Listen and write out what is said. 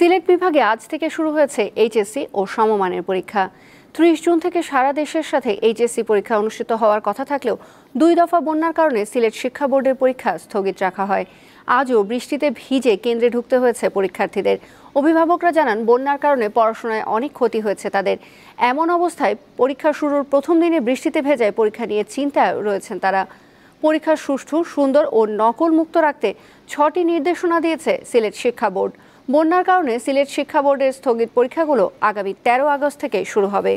সিলেট বিভাগে আজ থেকে শুরু হয়েছে এইচএসসি ও সমমানের পরীক্ষা ত্রিশ জুন থেকে সারা দেশের সাথে এইচএসসি পরীক্ষা অনুষ্ঠিত হওয়ার কথা থাকলেও দুই দফা বন্যার কারণে সিলেট শিক্ষা বোর্ডের পরীক্ষা স্থগিত রাখা হয় আজও বৃষ্টিতে ভিজে কেন্দ্রে ঢুকতে হয়েছে পরীক্ষার্থীদের অভিভাবকরা জানান বন্যার কারণে পড়াশোনায় অনেক ক্ষতি হয়েছে তাদের এমন অবস্থায় পরীক্ষা শুরুর প্রথম দিনে বৃষ্টিতে ভেজায় পরীক্ষা নিয়ে চিন্তায় রয়েছেন তারা পরীক্ষা সুষ্ঠু সুন্দর ও নকল মুক্ত রাখতে ছটি নির্দেশনা দিয়েছে সিলেট শিক্ষা বোর্ড বন্যার কারণে সিলেট শিক্ষা বোর্ডের স্থগিত পরীক্ষাগুলো আগামী তেরো আগস্ট থেকে শুরু হবে